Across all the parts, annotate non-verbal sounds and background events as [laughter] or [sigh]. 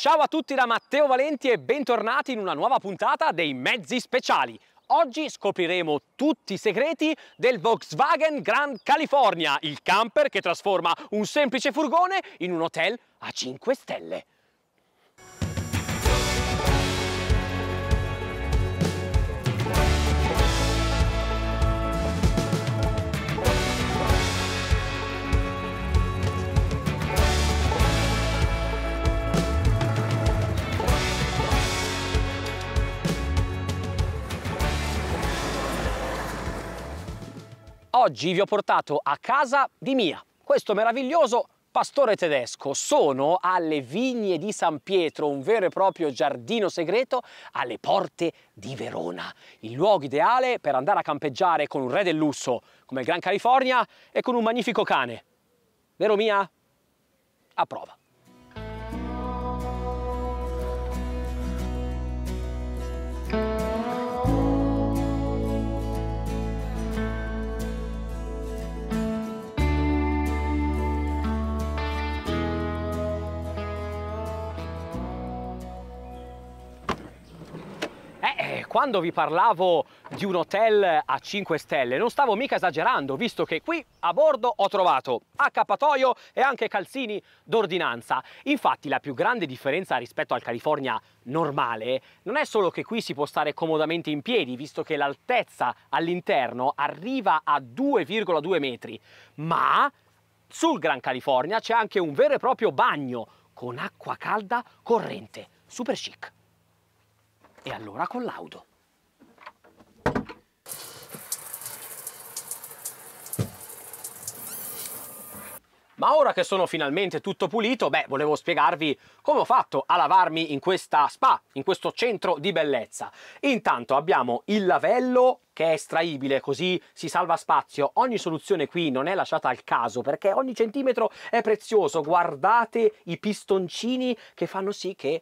Ciao a tutti da Matteo Valenti e bentornati in una nuova puntata dei Mezzi Speciali. Oggi scopriremo tutti i segreti del Volkswagen Grand California, il camper che trasforma un semplice furgone in un hotel a 5 stelle. Oggi vi ho portato a casa di Mia, questo meraviglioso pastore tedesco. Sono alle vigne di San Pietro, un vero e proprio giardino segreto alle porte di Verona. Il luogo ideale per andare a campeggiare con un re del lusso come il Gran California e con un magnifico cane. Vero Mia? A prova. quando vi parlavo di un hotel a 5 stelle non stavo mica esagerando, visto che qui a bordo ho trovato accappatoio e anche calzini d'ordinanza. Infatti la più grande differenza rispetto al California normale non è solo che qui si può stare comodamente in piedi, visto che l'altezza all'interno arriva a 2,2 metri, ma sul Gran California c'è anche un vero e proprio bagno con acqua calda corrente, super chic. E allora collaudo. Ma ora che sono finalmente tutto pulito, beh, volevo spiegarvi come ho fatto a lavarmi in questa spa, in questo centro di bellezza. Intanto abbiamo il lavello che è estraibile, così si salva spazio. Ogni soluzione qui non è lasciata al caso, perché ogni centimetro è prezioso. Guardate i pistoncini che fanno sì che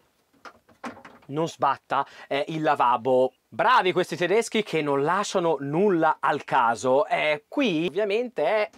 non sbatta eh, il lavabo. Bravi questi tedeschi che non lasciano nulla al caso. Eh, qui ovviamente è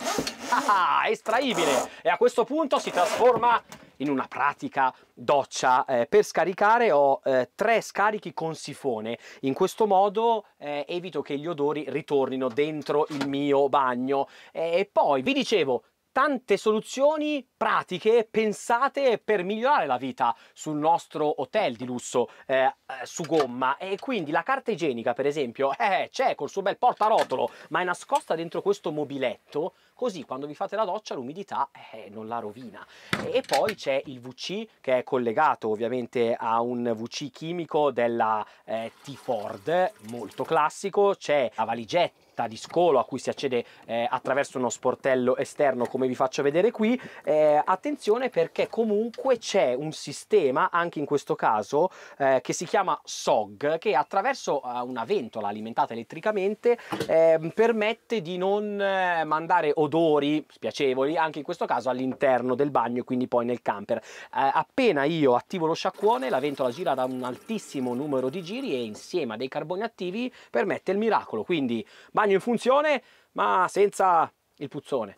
Ah, estraibile! E a questo punto si trasforma in una pratica doccia. Eh, per scaricare ho eh, tre scarichi con sifone, in questo modo eh, evito che gli odori ritornino dentro il mio bagno. Eh, e poi vi dicevo, tante soluzioni pratiche pensate per migliorare la vita sul nostro hotel di lusso eh, eh, su gomma e quindi la carta igienica per esempio eh, c'è col suo bel portarotolo ma è nascosta dentro questo mobiletto così quando vi fate la doccia l'umidità eh, non la rovina. E poi c'è il VC che è collegato ovviamente a un VC chimico della eh, T-Ford, molto classico, c'è la valigetta di scolo a cui si accede eh, attraverso uno sportello esterno come vi faccio vedere qui eh, attenzione perché comunque c'è un sistema anche in questo caso eh, che si chiama SOG che attraverso eh, una ventola alimentata elettricamente ehm, permette di non eh, mandare odore odori spiacevoli anche in questo caso all'interno del bagno e quindi poi nel camper. Eh, appena io attivo lo sciacquone la ventola gira da un altissimo numero di giri e insieme a dei carboni attivi permette il miracolo, quindi bagno in funzione ma senza il puzzone,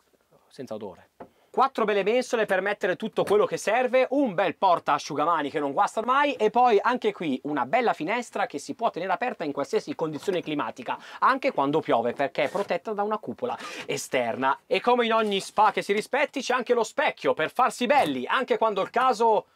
senza odore quattro belle mensole per mettere tutto quello che serve, un bel porta asciugamani che non guasta mai e poi anche qui una bella finestra che si può tenere aperta in qualsiasi condizione climatica, anche quando piove perché è protetta da una cupola esterna. E come in ogni spa che si rispetti c'è anche lo specchio per farsi belli, anche quando il caso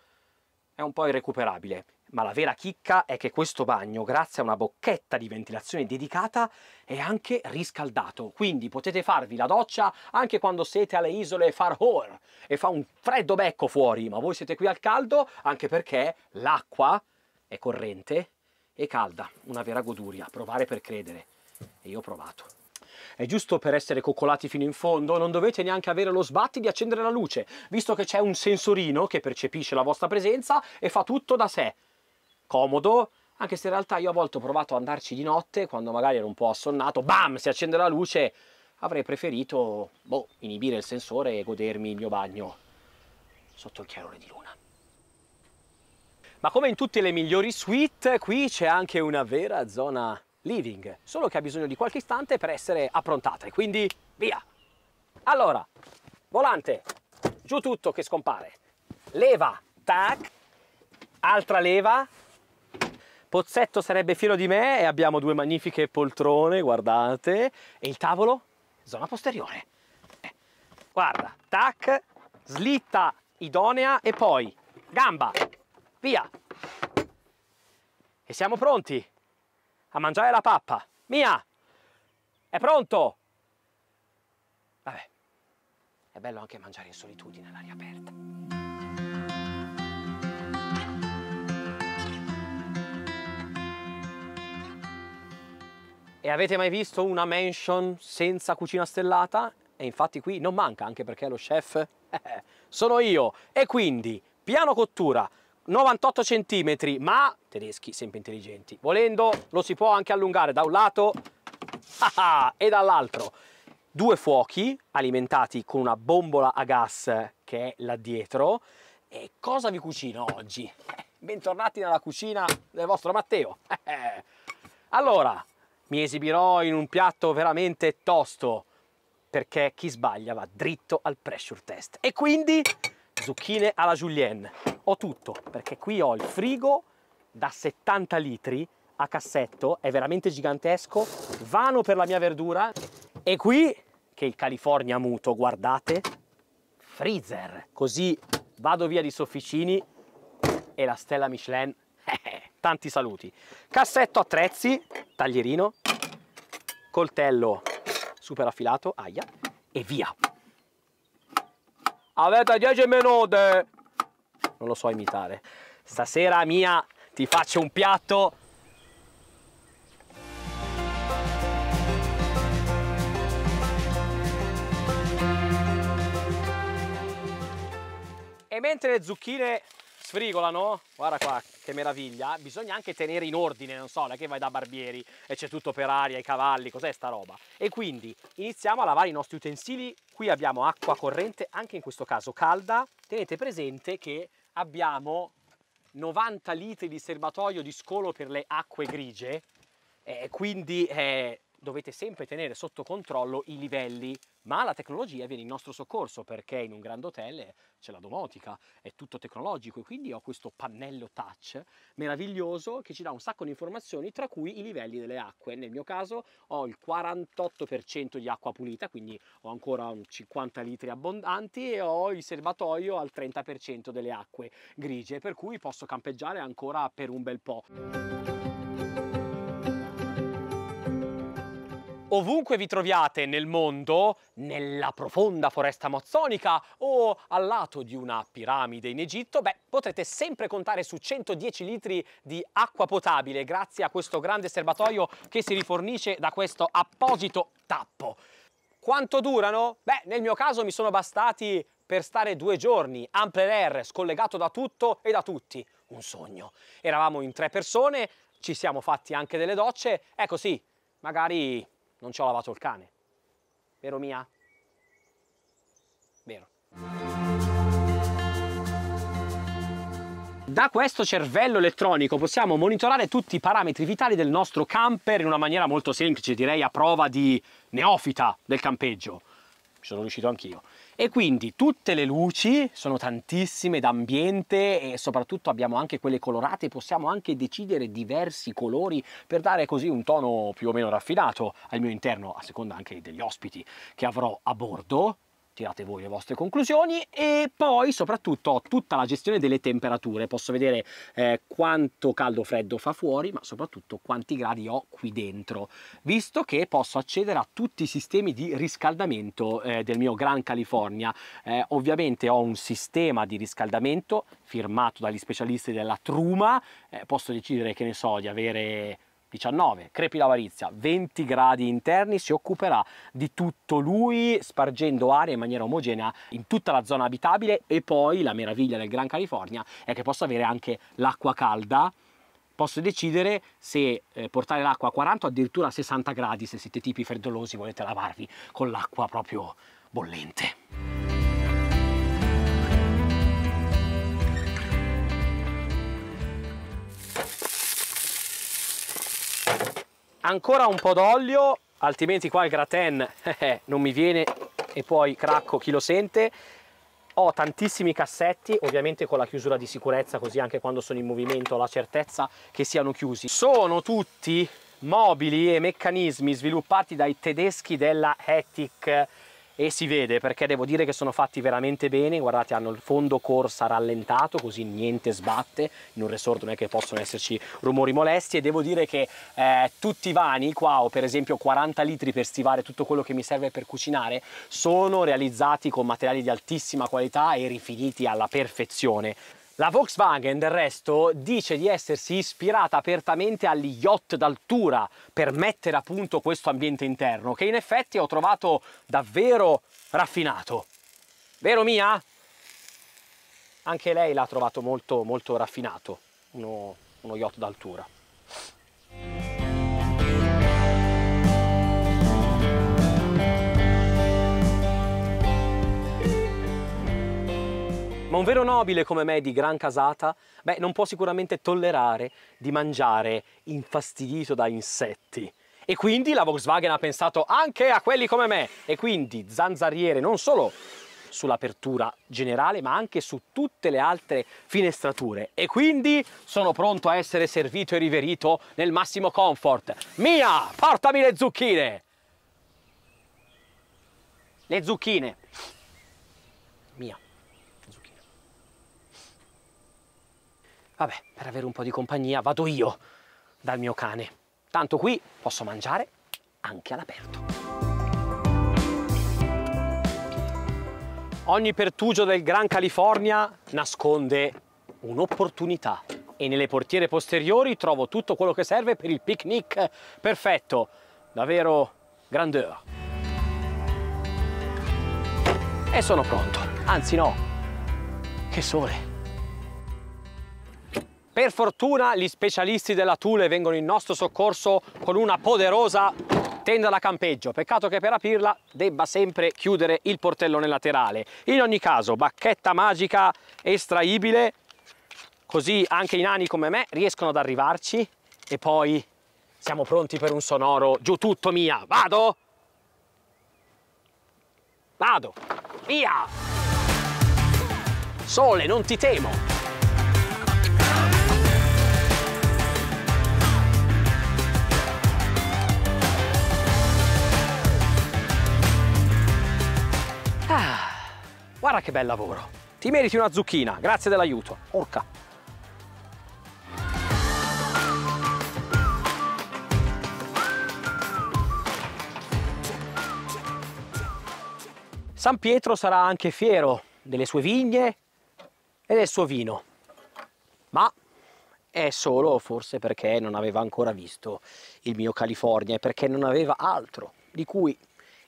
è un po' irrecuperabile ma la vera chicca è che questo bagno, grazie a una bocchetta di ventilazione dedicata, è anche riscaldato, quindi potete farvi la doccia anche quando siete alle isole Far Farhor e fa un freddo becco fuori, ma voi siete qui al caldo anche perché l'acqua è corrente e calda, una vera goduria, provare per credere. E io ho provato. È giusto per essere coccolati fino in fondo, non dovete neanche avere lo sbatti di accendere la luce, visto che c'è un sensorino che percepisce la vostra presenza e fa tutto da sé comodo, anche se in realtà io a volte ho provato ad andarci di notte, quando magari ero un po' assonnato, bam, si accende la luce, avrei preferito boh, inibire il sensore e godermi il mio bagno sotto il chiarore di luna. Ma come in tutte le migliori suite, qui c'è anche una vera zona living, solo che ha bisogno di qualche istante per essere approntata, e quindi via! Allora, volante, giù tutto che scompare, leva, tac, altra leva, Pozzetto sarebbe fiero di me e abbiamo due magnifiche poltrone, guardate, e il tavolo, zona posteriore. Eh, guarda, tac, slitta idonea e poi gamba, via. E siamo pronti a mangiare la pappa. Mia, è pronto? Vabbè, è bello anche mangiare in solitudine all'aria aperta. E avete mai visto una mansion senza cucina stellata? E infatti qui non manca, anche perché lo chef eh, sono io. E quindi, piano cottura, 98 cm, ma tedeschi sempre intelligenti. Volendo lo si può anche allungare da un lato ah, ah, e dall'altro. Due fuochi alimentati con una bombola a gas che è là dietro. E cosa vi cucino oggi? [laughs] Bentornati nella cucina del vostro Matteo. [laughs] Allora, mi esibirò in un piatto veramente tosto perché chi sbaglia va dritto al pressure test. E quindi zucchine alla julienne. Ho tutto, perché qui ho il frigo da 70 litri a cassetto, è veramente gigantesco, vano per la mia verdura. E qui, che il California muto, guardate, freezer. Così vado via di sofficini e la stella Michelin tanti saluti. Cassetto attrezzi, taglierino, coltello super affilato, aia, e via. Avete 10 minuti! Non lo so imitare. Stasera mia ti faccio un piatto E mentre le zucchine sfrigolano, guarda qua che meraviglia, bisogna anche tenere in ordine, non so, non è che vai da barbieri e c'è tutto per aria, i cavalli, cos'è sta roba? E quindi iniziamo a lavare i nostri utensili, qui abbiamo acqua corrente, anche in questo caso calda, tenete presente che abbiamo 90 litri di serbatoio di scolo per le acque grigie, eh, quindi eh, dovete sempre tenere sotto controllo i livelli ma la tecnologia viene in nostro soccorso perché in un grande hotel c'è la domotica, è tutto tecnologico e quindi ho questo pannello touch meraviglioso che ci dà un sacco di informazioni tra cui i livelli delle acque. Nel mio caso ho il 48% di acqua pulita, quindi ho ancora 50 litri abbondanti e ho il serbatoio al 30% delle acque grigie, per cui posso campeggiare ancora per un bel po'. Ovunque vi troviate nel mondo, nella profonda foresta amazzonica o al lato di una piramide in Egitto, beh, potrete sempre contare su 110 litri di acqua potabile grazie a questo grande serbatoio che si rifornisce da questo apposito tappo. Quanto durano? Beh, nel mio caso mi sono bastati per stare due giorni, en plein air, scollegato da tutto e da tutti. Un sogno. Eravamo in tre persone, ci siamo fatti anche delle docce, ecco sì, magari non ci ho lavato il cane. Vero Mia? Vero. Da questo cervello elettronico possiamo monitorare tutti i parametri vitali del nostro camper in una maniera molto semplice, direi a prova di neofita del campeggio ci sono riuscito anch'io. E quindi tutte le luci sono tantissime d'ambiente e soprattutto abbiamo anche quelle colorate, possiamo anche decidere diversi colori per dare così un tono più o meno raffinato al mio interno, a seconda anche degli ospiti che avrò a bordo tirate voi le vostre conclusioni e poi soprattutto ho tutta la gestione delle temperature, posso vedere eh, quanto caldo freddo fa fuori ma soprattutto quanti gradi ho qui dentro, visto che posso accedere a tutti i sistemi di riscaldamento eh, del mio Gran California, eh, ovviamente ho un sistema di riscaldamento firmato dagli specialisti della Truma, eh, posso decidere che ne so di avere 19, Crepi l'Avarizia, 20 gradi interni, si occuperà di tutto lui spargendo aria in maniera omogenea in tutta la zona abitabile e poi la meraviglia del Gran California è che posso avere anche l'acqua calda posso decidere se eh, portare l'acqua a 40 o addirittura a 60 gradi se siete tipi freddolosi volete lavarvi con l'acqua proprio bollente. ancora un po' d'olio, altrimenti qua il gratin [laughs] eh, eh, non mi viene e poi cracco chi lo sente. Ho tantissimi cassetti, ovviamente con la chiusura di sicurezza, così anche quando sono in movimento ho la certezza che siano chiusi. Sono tutti mobili e meccanismi sviluppati dai tedeschi della Hetic e si vede perché devo dire che sono fatti veramente bene guardate hanno il fondo corsa rallentato così niente sbatte in un resort non è che possono esserci rumori molesti e devo dire che eh, tutti i vani qua ho per esempio 40 litri per stivare tutto quello che mi serve per cucinare sono realizzati con materiali di altissima qualità e rifiniti alla perfezione la Volkswagen del resto dice di essersi ispirata apertamente agli yacht d'altura per mettere a punto questo ambiente interno che in effetti ho trovato davvero raffinato. Vero Mia? Anche lei l'ha trovato molto molto raffinato, uno, uno yacht d'altura. Ma un vero nobile come me di gran casata, beh, non può sicuramente tollerare di mangiare infastidito da insetti. E quindi la Volkswagen ha pensato anche a quelli come me. E quindi zanzariere non solo sull'apertura generale ma anche su tutte le altre finestrature e quindi sono pronto a essere servito e riverito nel massimo comfort. Mia, portami le zucchine! Le zucchine! Vabbè, per avere un po' di compagnia vado io dal mio cane. Tanto qui posso mangiare anche all'aperto. Ogni pertugio del Gran California nasconde un'opportunità e nelle portiere posteriori trovo tutto quello che serve per il picnic perfetto, davvero grandeur. E sono pronto, anzi no, che sole! Per fortuna gli specialisti della Thule vengono in nostro soccorso con una poderosa tenda da campeggio. Peccato che per aprirla debba sempre chiudere il portellone laterale. In ogni caso, bacchetta magica estraibile, così anche i nani come me riescono ad arrivarci. E poi siamo pronti per un sonoro giù tutto mia. Vado! Vado! Via! Sole, non ti temo! Ah, guarda che bel lavoro. Ti meriti una zucchina, grazie dell'aiuto. Orca. San Pietro sarà anche fiero delle sue vigne e del suo vino, ma è solo forse perché non aveva ancora visto il mio California e perché non aveva altro di cui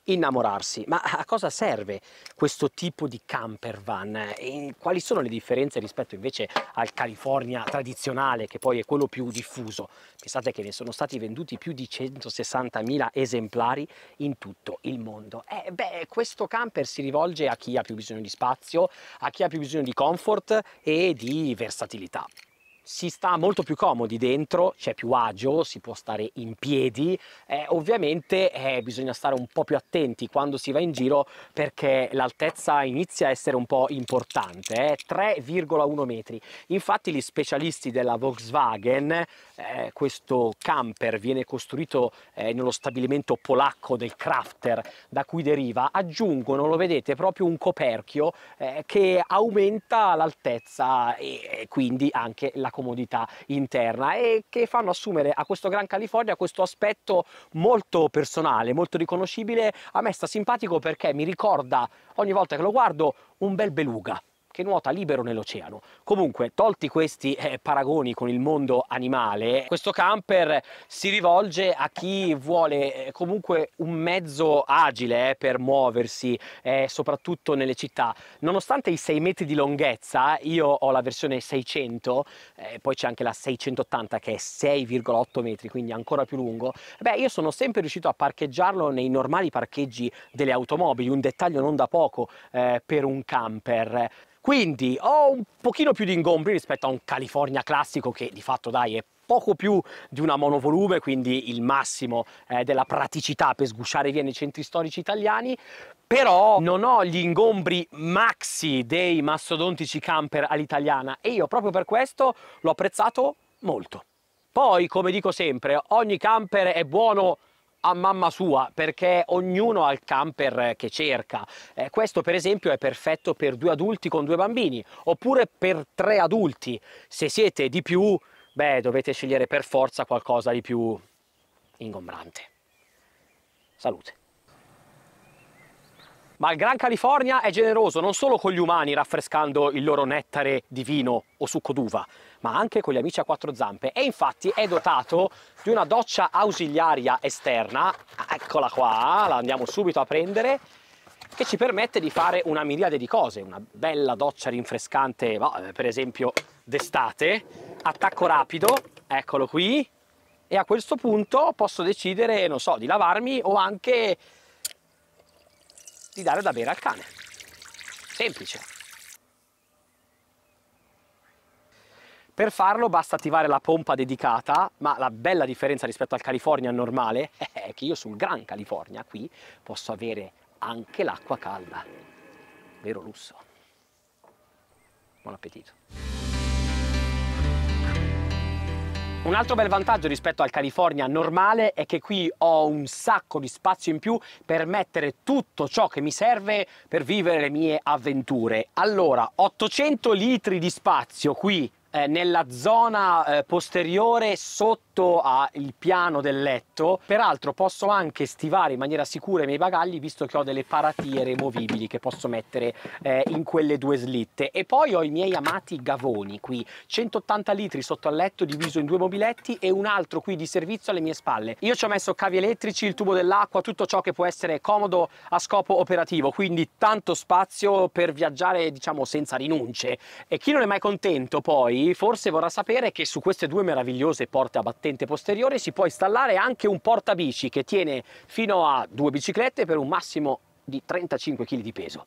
innamorarsi. Ma a cosa serve questo tipo di camper van? E quali sono le differenze rispetto invece al California tradizionale, che poi è quello più diffuso? Pensate che ne sono stati venduti più di 160.000 esemplari in tutto il mondo. Eh, beh, questo camper si rivolge a chi ha più bisogno di spazio, a chi ha più bisogno di comfort e di versatilità si sta molto più comodi dentro, c'è più agio, si può stare in piedi, eh, ovviamente eh, bisogna stare un po' più attenti quando si va in giro perché l'altezza inizia a essere un po' importante, eh, 3,1 metri. Infatti gli specialisti della Volkswagen, eh, questo camper viene costruito eh, nello stabilimento polacco del Crafter da cui deriva, aggiungono, lo vedete, proprio un coperchio eh, che aumenta l'altezza e, e quindi anche la comodità interna e che fanno assumere a questo Gran California questo aspetto molto personale, molto riconoscibile. A me sta simpatico perché mi ricorda ogni volta che lo guardo un bel beluga che nuota libero nell'oceano. Comunque, tolti questi eh, paragoni con il mondo animale, questo camper si rivolge a chi vuole eh, comunque un mezzo agile eh, per muoversi, eh, soprattutto nelle città. Nonostante i 6 metri di lunghezza, io ho la versione 600, eh, poi c'è anche la 680 che è 6,8 metri, quindi ancora più lungo, beh, io sono sempre riuscito a parcheggiarlo nei normali parcheggi delle automobili, un dettaglio non da poco eh, per un camper. Quindi ho un pochino più di ingombri rispetto a un California classico che di fatto dai è poco più di una monovolume, quindi il massimo eh, della praticità per sgusciare via nei centri storici italiani, però non ho gli ingombri maxi dei mastodontici camper all'italiana e io proprio per questo l'ho apprezzato molto. Poi, come dico sempre, ogni camper è buono a mamma sua perché ognuno ha il camper eh, che cerca. Eh, questo per esempio è perfetto per due adulti con due bambini oppure per tre adulti. Se siete di più, beh, dovete scegliere per forza qualcosa di più ingombrante. Salute. Ma il Gran California è generoso non solo con gli umani raffrescando il loro nettare di vino o succo d'uva, ma anche con gli amici a quattro zampe e infatti è dotato di una doccia ausiliaria esterna, eccola qua, la andiamo subito a prendere, che ci permette di fare una miriade di cose, una bella doccia rinfrescante, eh, per esempio d'estate, attacco rapido, eccolo qui, e a questo punto posso decidere, non so, di lavarmi o anche di dare da bere al cane. Semplice. Per farlo basta attivare la pompa dedicata, ma la bella differenza rispetto al California normale [laughs] è che io sul Gran California qui posso avere anche l'acqua calda. Vero lusso. Buon appetito. Un altro bel vantaggio rispetto al California normale è che qui ho un sacco di spazio in più per mettere tutto ciò che mi serve per vivere le mie avventure. Allora, 800 litri di spazio qui eh, nella zona eh, posteriore sotto al piano del letto. Peraltro posso anche stivare in maniera sicura i miei bagagli visto che ho delle paratie removibili che posso mettere eh, in quelle due slitte. E poi ho i miei amati gavoni qui, 180 litri sotto al letto diviso in due mobiletti e un altro qui di servizio alle mie spalle. Io ci ho messo cavi elettrici, il tubo dell'acqua, tutto ciò che può essere comodo a scopo operativo, quindi tanto spazio per viaggiare diciamo senza rinunce. E chi non è mai contento poi forse vorrà sapere che su queste due meravigliose porte a battente posteriore si può installare anche un portabici che tiene fino a due biciclette per un massimo di 35 kg di peso.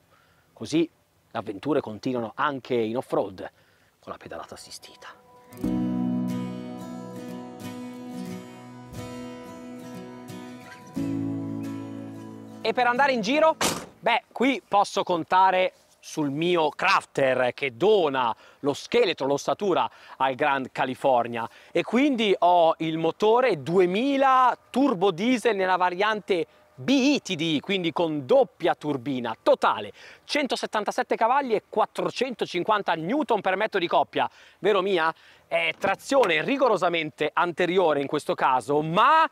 Così le avventure continuano anche in off-road con la pedalata assistita. E per andare in giro? Beh, qui posso contare sul mio crafter che dona lo scheletro, l'ossatura al Grand California e quindi ho il motore 2000 turbo diesel nella variante BITD, quindi con doppia turbina, totale 177 cavalli e 450 newton per metro di coppia, vero mia? È trazione rigorosamente anteriore in questo caso, ma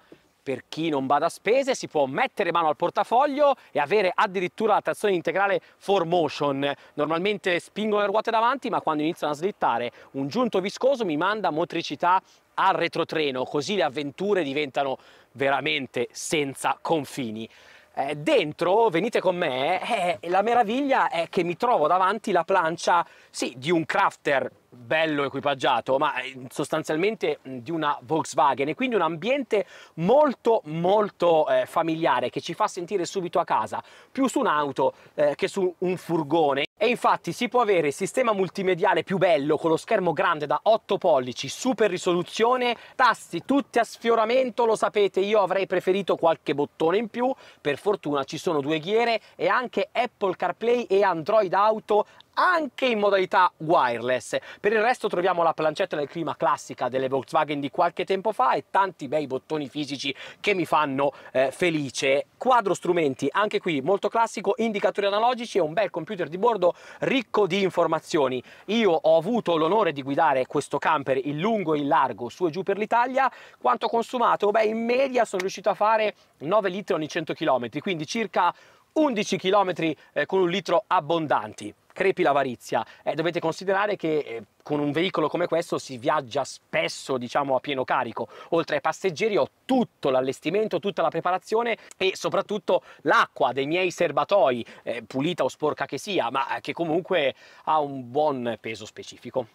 per chi non bada a spese si può mettere mano al portafoglio e avere addirittura la trazione integrale 4Motion. Normalmente spingo le ruote davanti ma quando iniziano a slittare un giunto viscoso mi manda motricità al retrotreno, così le avventure diventano veramente senza confini. Eh, dentro, venite con me, eh, la meraviglia è che mi trovo davanti la plancia, sì, di un crafter bello equipaggiato, ma eh, sostanzialmente di una Volkswagen e quindi un ambiente molto molto eh, familiare che ci fa sentire subito a casa, più su un'auto eh, che su un furgone. E infatti si può avere il sistema multimediale più bello con lo schermo grande da 8 pollici, super risoluzione, tasti tutti a sfioramento, lo sapete, io avrei preferito qualche bottone in più, per fortuna ci sono due ghiere e anche Apple CarPlay e Android Auto anche in modalità wireless. Per il resto troviamo la plancetta del clima classica delle Volkswagen di qualche tempo fa e tanti bei bottoni fisici che mi fanno eh, felice. Quadro strumenti, anche qui molto classico, indicatori analogici e un bel computer di bordo ricco di informazioni. Io ho avuto l'onore di guidare questo camper in lungo e in largo, su e giù per l'Italia. Quanto consumato? Beh, in media sono riuscito a fare 9 litri ogni 100 km, quindi circa 11 km eh, con un litro abbondanti crepi l'avarizia. Eh, dovete considerare che eh, con un veicolo come questo si viaggia spesso diciamo a pieno carico. Oltre ai passeggeri ho tutto l'allestimento, tutta la preparazione e soprattutto l'acqua dei miei serbatoi, eh, pulita o sporca che sia, ma eh, che comunque ha un buon peso specifico.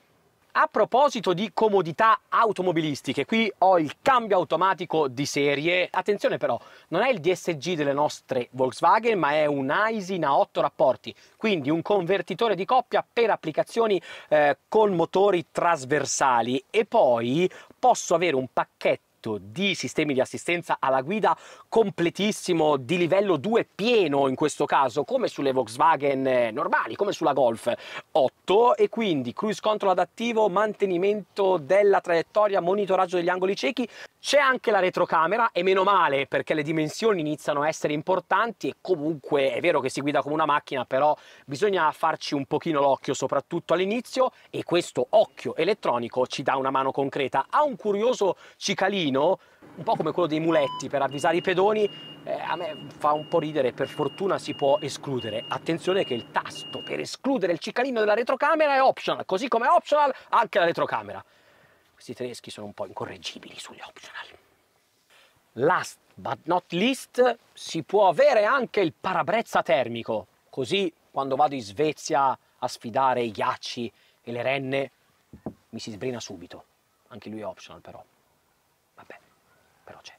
A proposito di comodità automobilistiche, qui ho il cambio automatico di serie. Attenzione però, non è il DSG delle nostre Volkswagen, ma è un Aisin a 8 rapporti, quindi un convertitore di coppia per applicazioni eh, con motori trasversali e poi posso avere un pacchetto di sistemi di assistenza alla guida completissimo di livello 2 pieno in questo caso come sulle Volkswagen eh, normali come sulla Golf 8 tutto e quindi cruise control adattivo, mantenimento della traiettoria, monitoraggio degli angoli ciechi, c'è anche la retrocamera e meno male perché le dimensioni iniziano a essere importanti e comunque è vero che si guida come una macchina però bisogna farci un pochino l'occhio soprattutto all'inizio e questo occhio elettronico ci dà una mano concreta. Ha un curioso cicalino un po' come quello dei muletti per avvisare i pedoni eh, a me fa un po' ridere, per fortuna si può escludere. Attenzione che il tasto per escludere il ciccalino della retrocamera è optional, così come è optional anche la retrocamera. Questi tedeschi sono un po' incorreggibili sugli optional. Last but not least, si può avere anche il parabrezza termico, così quando vado in Svezia a sfidare i ghiacci e le renne mi si sbrina subito. Anche lui è optional però. Vabbè, però c'è.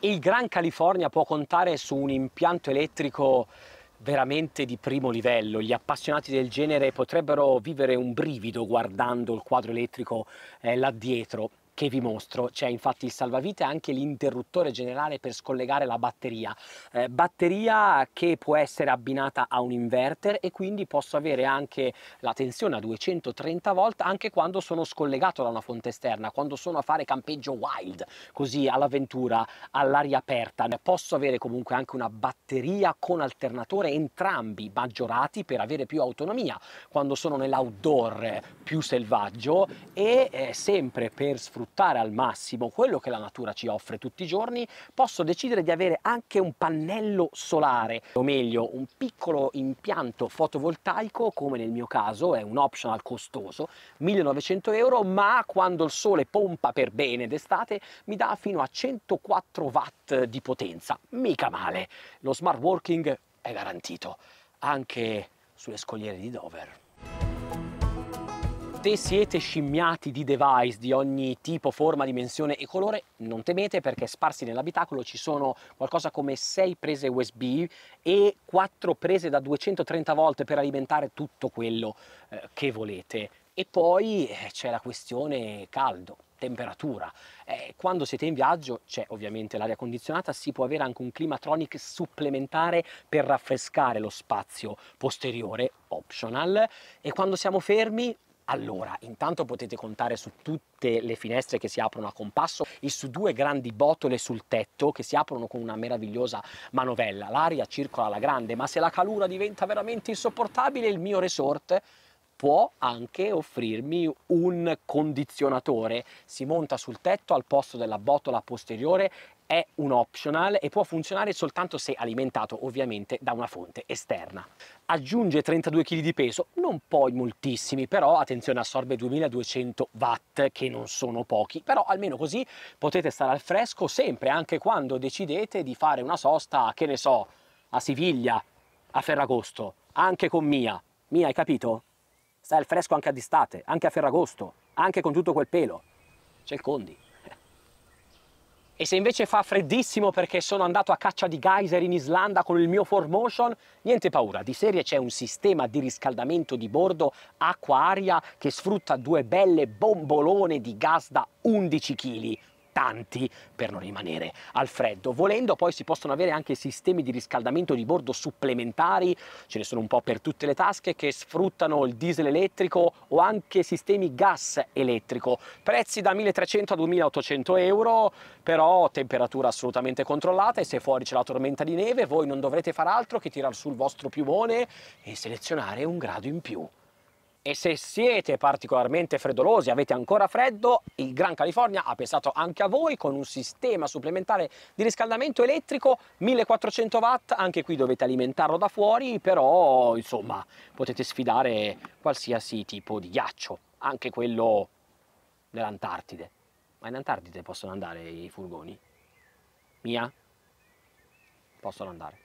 Il Gran California può contare su un impianto elettrico veramente di primo livello. Gli appassionati del genere potrebbero vivere un brivido guardando il quadro elettrico eh, là dietro che vi mostro. C'è infatti il salvavita e anche l'interruttore generale per scollegare la batteria. Eh, batteria che può essere abbinata a un inverter e quindi posso avere anche la tensione a 230 volt anche quando sono scollegato da una fonte esterna, quando sono a fare campeggio wild, così all'avventura, all'aria aperta. Posso avere comunque anche una batteria con alternatore entrambi maggiorati per avere più autonomia quando sono nell'outdoor più selvaggio e eh, sempre per sfruttare sfruttare al massimo quello che la natura ci offre tutti i giorni, posso decidere di avere anche un pannello solare, o meglio un piccolo impianto fotovoltaico, come nel mio caso è un optional costoso, 1900 euro, ma quando il sole pompa per bene d'estate mi dà fino a 104 watt di potenza, mica male. Lo smart working è garantito, anche sulle scogliere di Dover. Se siete scimmiati di device di ogni tipo, forma, dimensione e colore, non temete perché sparsi nell'abitacolo ci sono qualcosa come 6 prese USB e 4 prese da 230 volt per alimentare tutto quello eh, che volete. E poi eh, c'è la questione caldo temperatura. Eh, quando siete in viaggio c'è ovviamente l'aria condizionata, si può avere anche un climatronic supplementare per raffrescare lo spazio posteriore, optional, e quando siamo fermi allora, intanto potete contare su tutte le finestre che si aprono a compasso e su due grandi botole sul tetto che si aprono con una meravigliosa manovella. L'aria circola alla grande, ma se la calura diventa veramente insopportabile, il mio resort può anche offrirmi un condizionatore, si monta sul tetto al posto della botola posteriore è un optional e può funzionare soltanto se alimentato ovviamente da una fonte esterna. Aggiunge 32 kg di peso, non poi moltissimi, però attenzione assorbe 2200 watt che non sono pochi, però almeno così potete stare al fresco sempre anche quando decidete di fare una sosta, che ne so, a Siviglia, a Ferragosto, anche con Mia. Mia, hai capito? stai al fresco anche a d'estate, anche a Ferragosto, anche con tutto quel pelo. C'è il Condi. [laughs] E se invece fa freddissimo perché sono andato a caccia di geyser in Islanda con il mio 4 niente paura, di serie c'è un sistema di riscaldamento di bordo acqua-aria che sfrutta due belle bombolone di gas da 11 kg, tanti per non rimanere al freddo. Volendo poi si possono avere anche sistemi di riscaldamento di bordo supplementari, ce ne sono un po' per tutte le tasche che sfruttano il diesel elettrico o anche sistemi gas elettrico. Prezzi da 1300 a 2800 euro, però temperatura assolutamente controllata e se fuori c'è la tormenta di neve voi non dovrete far altro che tirar sul vostro piumone e selezionare un grado in più. E se siete particolarmente freddolosi, avete ancora freddo, il Gran California ha pensato anche a voi con un sistema supplementare di riscaldamento elettrico 1400 watt, anche qui dovete alimentarlo da fuori, però insomma potete sfidare qualsiasi tipo di ghiaccio, anche quello dell'Antartide. Ma in Antartide possono andare i furgoni? Mia? Possono andare.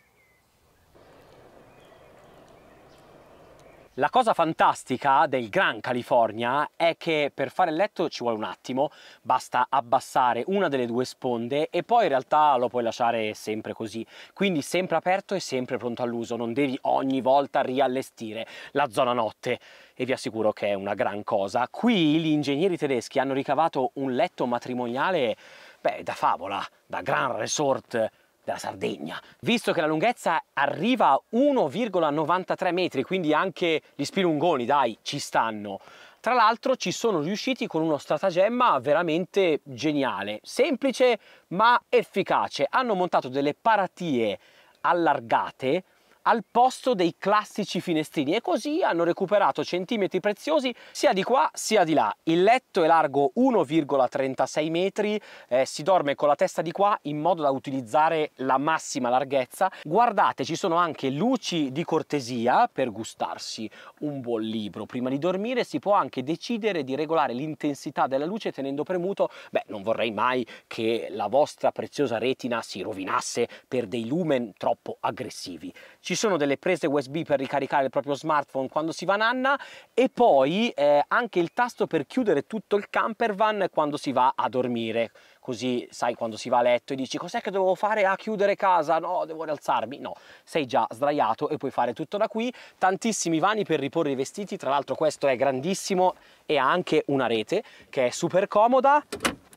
La cosa fantastica del Gran California è che per fare il letto ci vuole un attimo, basta abbassare una delle due sponde e poi in realtà lo puoi lasciare sempre così, quindi sempre aperto e sempre pronto all'uso, non devi ogni volta riallestire la zona notte e vi assicuro che è una gran cosa. Qui gli ingegneri tedeschi hanno ricavato un letto matrimoniale beh, da favola, da gran resort della Sardegna. Visto che la lunghezza arriva a 1,93 metri, quindi anche gli spilungoni, dai, ci stanno. Tra l'altro ci sono riusciti con uno stratagemma veramente geniale, semplice ma efficace. Hanno montato delle paratie allargate al posto dei classici finestrini e così hanno recuperato centimetri preziosi sia di qua sia di là. Il letto è largo 1,36 metri, eh, si dorme con la testa di qua in modo da utilizzare la massima larghezza. Guardate, ci sono anche luci di cortesia per gustarsi un buon libro. Prima di dormire si può anche decidere di regolare l'intensità della luce tenendo premuto, beh, non vorrei mai che la vostra preziosa retina si rovinasse per dei lumen troppo aggressivi. Ci sono delle prese USB per ricaricare il proprio smartphone quando si va nanna e poi eh, anche il tasto per chiudere tutto il camper van quando si va a dormire così sai quando si va a letto e dici cos'è che dovevo fare a chiudere casa no devo rialzarmi no sei già sdraiato e puoi fare tutto da qui tantissimi vani per riporre i vestiti tra l'altro questo è grandissimo e ha anche una rete che è super comoda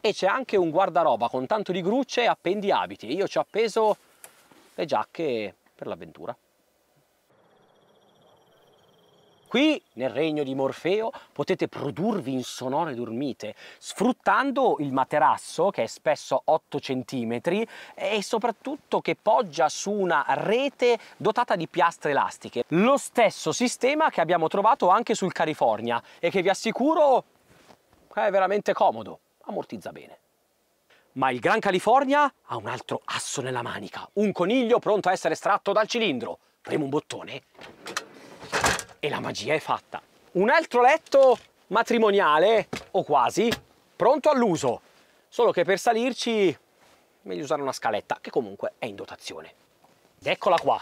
e c'è anche un guardaroba con tanto di grucce e appendi abiti io ci ho appeso le giacche per l'avventura Qui, nel regno di Morfeo, potete produrvi in sonore dormite, sfruttando il materasso, che è spesso 8 cm, e soprattutto che poggia su una rete dotata di piastre elastiche. Lo stesso sistema che abbiamo trovato anche sul California e che vi assicuro è veramente comodo, ammortizza bene. Ma il Gran California ha un altro asso nella manica, un coniglio pronto a essere estratto dal cilindro. Premo un bottone e la magia è fatta. Un altro letto matrimoniale, o quasi, pronto all'uso. Solo che per salirci meglio usare una scaletta, che comunque è in dotazione. Ed eccola qua.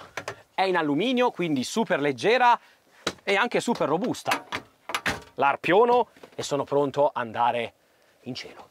È in alluminio, quindi super leggera e anche super robusta. L'arpiono e sono pronto ad andare in cielo.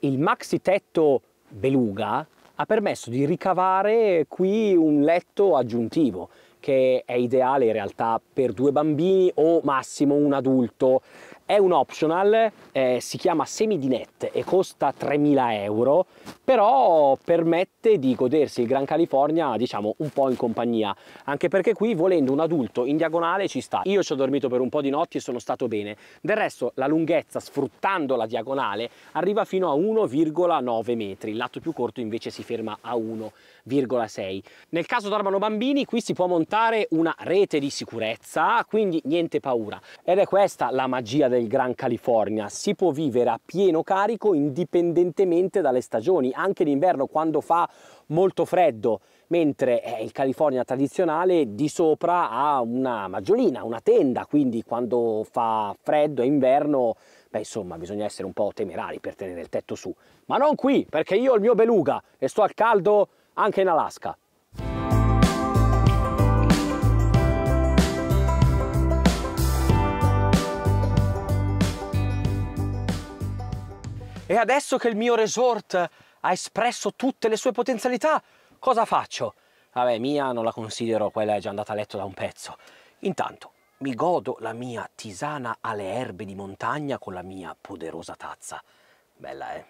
Il maxi tetto Beluga ha permesso di ricavare qui un letto aggiuntivo che è ideale in realtà per due bambini o massimo un adulto è un optional, eh, si chiama semidinette e costa 3.000 euro, però permette di godersi il Gran California diciamo un po' in compagnia, anche perché qui volendo un adulto in diagonale ci sta. Io ci ho dormito per un po' di notti e sono stato bene, del resto la lunghezza sfruttando la diagonale arriva fino a 1,9 metri, il lato più corto invece si ferma a 1 3,6. Nel caso dormano bambini qui si può montare una rete di sicurezza, quindi niente paura. Ed è questa la magia del Gran California, si può vivere a pieno carico indipendentemente dalle stagioni, anche d'inverno quando fa molto freddo mentre eh, il California tradizionale di sopra ha una maggiolina, una tenda, quindi quando fa freddo e inverno, beh insomma bisogna essere un po' temerari per tenere il tetto su. Ma non qui, perché io ho il mio beluga e sto al caldo anche in Alaska. E adesso che il mio resort ha espresso tutte le sue potenzialità, cosa faccio? Vabbè, mia non la considero, quella è già andata a letto da un pezzo. Intanto mi godo la mia tisana alle erbe di montagna con la mia poderosa tazza. Bella, eh?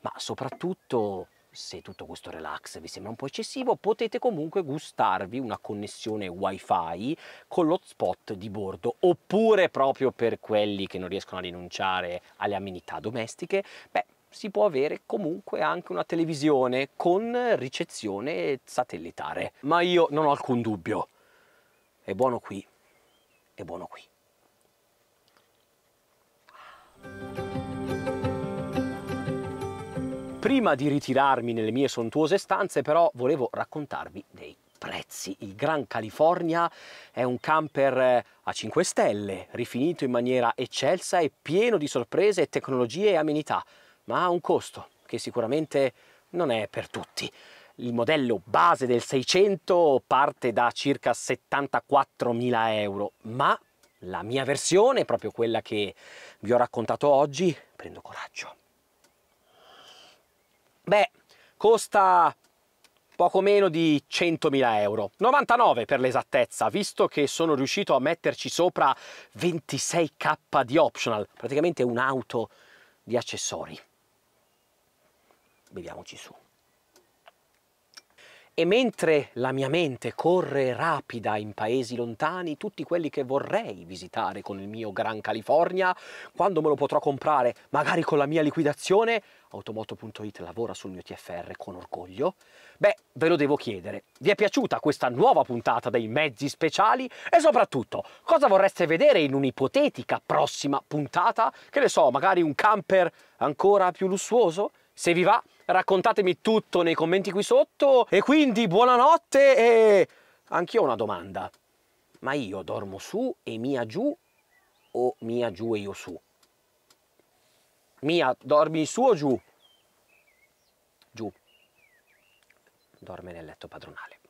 Ma soprattutto se tutto questo relax vi sembra un po' eccessivo, potete comunque gustarvi una connessione wifi con l'hotspot di bordo, oppure proprio per quelli che non riescono a rinunciare alle amenità domestiche, beh, si può avere comunque anche una televisione con ricezione satellitare. Ma io non ho alcun dubbio, è buono qui, è buono qui. Prima di ritirarmi nelle mie sontuose stanze però volevo raccontarvi dei prezzi. Il Gran California è un camper eh, a 5 stelle, rifinito in maniera eccelsa e pieno di sorprese, tecnologie e amenità, ma ha un costo che sicuramente non è per tutti. Il modello base del 600 parte da circa 74.000 euro, ma la mia versione, proprio quella che vi ho raccontato oggi, prendo coraggio, Beh, costa poco meno di 100.000 euro, 99 per l'esattezza, visto che sono riuscito a metterci sopra 26k di optional, praticamente un'auto di accessori. Beviamoci su. E mentre la mia mente corre rapida in paesi lontani, tutti quelli che vorrei visitare con il mio Gran California, quando me lo potrò comprare, magari con la mia liquidazione, automoto.it lavora sul mio TFR con orgoglio? Beh, ve lo devo chiedere, vi è piaciuta questa nuova puntata dei mezzi speciali? E soprattutto, cosa vorreste vedere in un'ipotetica prossima puntata? Che ne so, magari un camper ancora più lussuoso? Se vi va, raccontatemi tutto nei commenti qui sotto e quindi buonanotte e... Anch'io ho una domanda. Ma io dormo su e mia giù o mia giù e io su? Mia, dormi su o giù? Giù. Dorme nel letto padronale.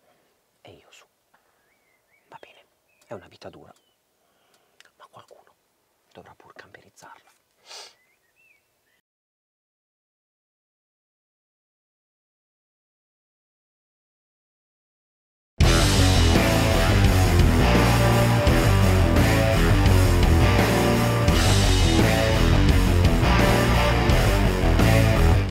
E io su. Va bene, è una vita dura. Ma qualcuno dovrà pure